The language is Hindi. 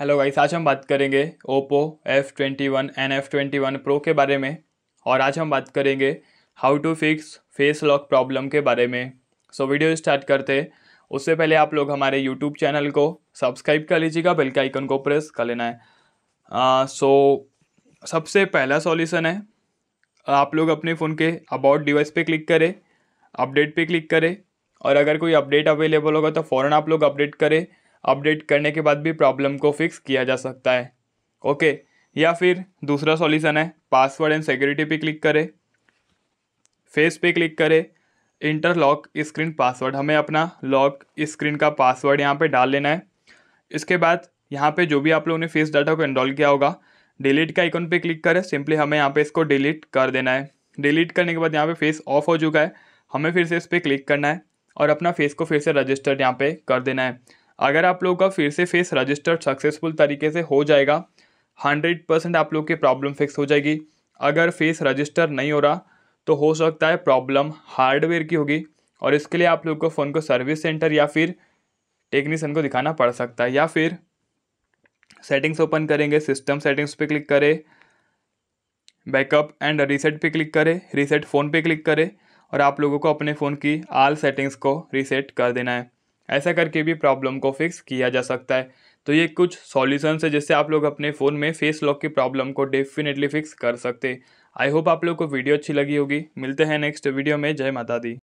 हेलो गाइस आज हम बात करेंगे Oppo F twenty one and F twenty one pro के बारे में और आज हम बात करेंगे how to fix face lock problem के बारे में सो so, वीडियो स्टार्ट करते उससे पहले आप लोग हमारे यूट्यूब चैनल को सब्सक्राइब कर लीजिएगा बेल के आइकन को प्रेस कर लेना है सो सो so, सबसे पहला सॉल्यूशन है आप लोग अपने फ़ोन के अबाउट डिवाइस पे क्लिक करें अपडेट पे क्लिक करें और अगर कोई अपडेट अवेलेबल होगा तो फ़ौर आप लोग अपडेट करें अपडेट करने के बाद भी प्रॉब्लम को फिक्स किया जा सकता है ओके या फिर दूसरा सॉल्यूशन है पासवर्ड एंड सिक्योरिटी पे क्लिक करें फेस पे क्लिक करें इंटरलॉक स्क्रीन पासवर्ड हमें अपना लॉक स्क्रीन का पासवर्ड यहाँ पे डाल लेना है इसके बाद यहाँ पे जो भी आप लोगों ने फेस डाटा को इंडॉल किया होगा डिलीट का आइकन पे क्लिक करें सिंपली हमें यहाँ पे इसको डिलीट कर देना है डिलीट करने के बाद यहाँ पे फेस ऑफ हो चुका है हमें फिर से इस पर क्लिक करना है और अपना फेस को फिर से रजिस्टर्ड यहाँ पे कर देना है अगर आप लोगों का फिर से फेस रजिस्टर सक्सेसफुल तरीके से हो जाएगा हंड्रेड परसेंट आप लोग की प्रॉब्लम फिक्स हो जाएगी अगर फेस रजिस्टर नहीं हो रहा तो हो सकता है प्रॉब्लम हार्डवेयर की होगी और इसके लिए आप लोग को फ़ोन को सर्विस सेंटर या फिर टेक्नीसन को दिखाना पड़ सकता है या फिर सेटिंग्स ओपन करेंगे सिस्टम सेटिंग्स पे क्लिक करें बैकअप एंड रीसेट पे क्लिक करें रीसेट फ़ोन पे क्लिक करें और आप लोगों को अपने फ़ोन की आल सेटिंग्स को रीसेट कर देना है ऐसा करके भी प्रॉब्लम को फिक्स किया जा सकता है तो ये कुछ सॉल्यूशंस है जिससे आप लोग अपने फ़ोन में फेस लॉक की प्रॉब्लम को डेफिनेटली फिक्स कर सकते आई होप आप लोग को वीडियो अच्छी लगी होगी मिलते हैं नेक्स्ट वीडियो में जय माता दी